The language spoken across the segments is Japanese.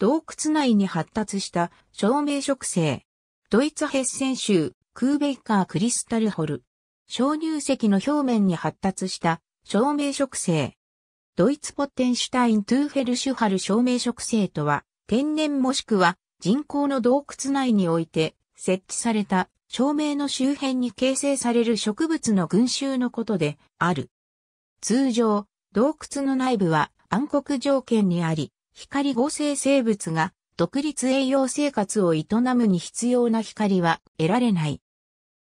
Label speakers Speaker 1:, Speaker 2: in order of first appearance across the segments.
Speaker 1: 洞窟内に発達した照明植生。ドイツヘッセン州クーベイカークリスタルホル。鍾乳石の表面に発達した照明植生。ドイツポッテンシュタイン・トゥーフェルシュハル照明植生とは、天然もしくは人工の洞窟内において設置された照明の周辺に形成される植物の群衆のことである。通常、洞窟の内部は暗黒条件にあり、光合成生物が独立栄養生活を営むに必要な光は得られない。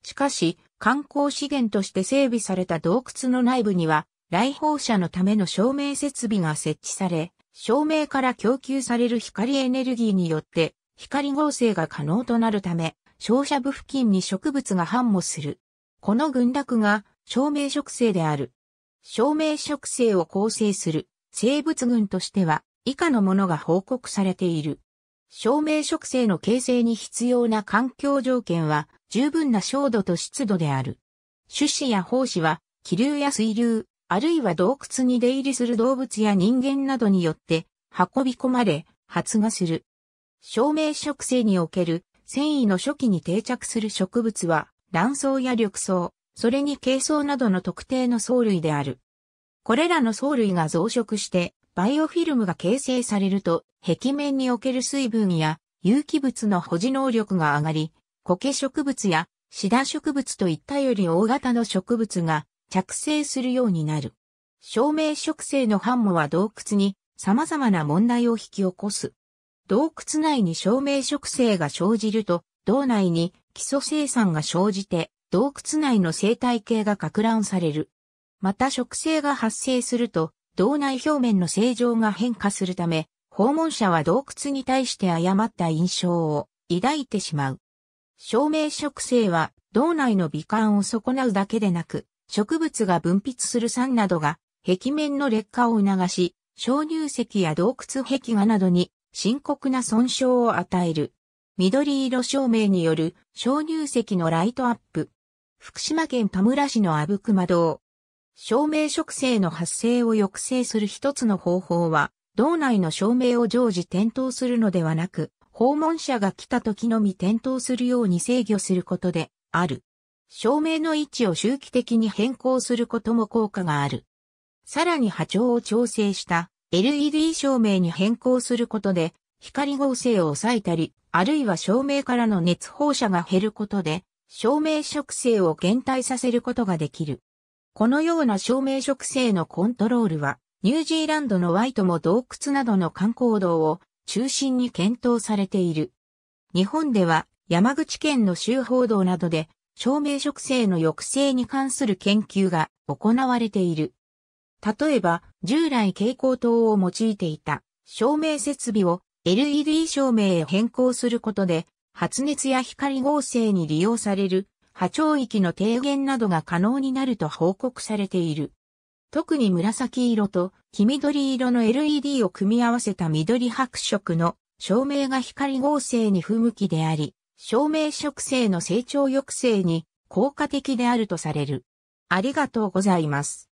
Speaker 1: しかし、観光資源として整備された洞窟の内部には、来訪者のための照明設備が設置され、照明から供給される光エネルギーによって、光合成が可能となるため、照射部付近に植物が繁茂する。この群落が、照明植生である。照明植生を構成する生物群としては、以下のものが報告されている。照明植生の形成に必要な環境条件は十分な照度と湿度である。種子や胞子は気流や水流、あるいは洞窟に出入りする動物や人間などによって運び込まれ発芽する。照明植生における繊維の初期に定着する植物は卵巣や緑藻、それに軽藻などの特定の藻類である。これらの藻類が増殖してバイオフィルムが形成されると、壁面における水分や有機物の保持能力が上がり、苔植物やシダ植物といったより大型の植物が着生するようになる。照明植生の反模は洞窟に様々な問題を引き起こす。洞窟内に照明植生が生じると、洞内に基礎生産が生じて、洞窟内の生態系が拡乱される。また植生が発生すると、道内表面の正常が変化するため、訪問者は洞窟に対して誤った印象を抱いてしまう。照明植生は道内の美観を損なうだけでなく、植物が分泌する酸などが壁面の劣化を促し、鍾乳石や洞窟壁画などに深刻な損傷を与える。緑色照明による鍾乳石のライトアップ。福島県田村市の阿武隈堂、照明植生の発生を抑制する一つの方法は、道内の照明を常時点灯するのではなく、訪問者が来た時のみ点灯するように制御することである。照明の位置を周期的に変更することも効果がある。さらに波長を調整した LED 照明に変更することで光合成を抑えたり、あるいは照明からの熱放射が減ることで照明植生を減退させることができる。このような照明植生のコントロールは、ニュージーランドのワイトも洞窟などの観光道を中心に検討されている。日本では山口県の州報道などで照明植生の抑制に関する研究が行われている。例えば、従来蛍光灯を用いていた照明設備を LED 照明へ変更することで、発熱や光合成に利用される波長域の低減などが可能になると報告されている。特に紫色と黄緑色の LED を組み合わせた緑白色の照明が光合成に不向きであり、照明植生の成長抑制に効果的であるとされる。ありがとうございます。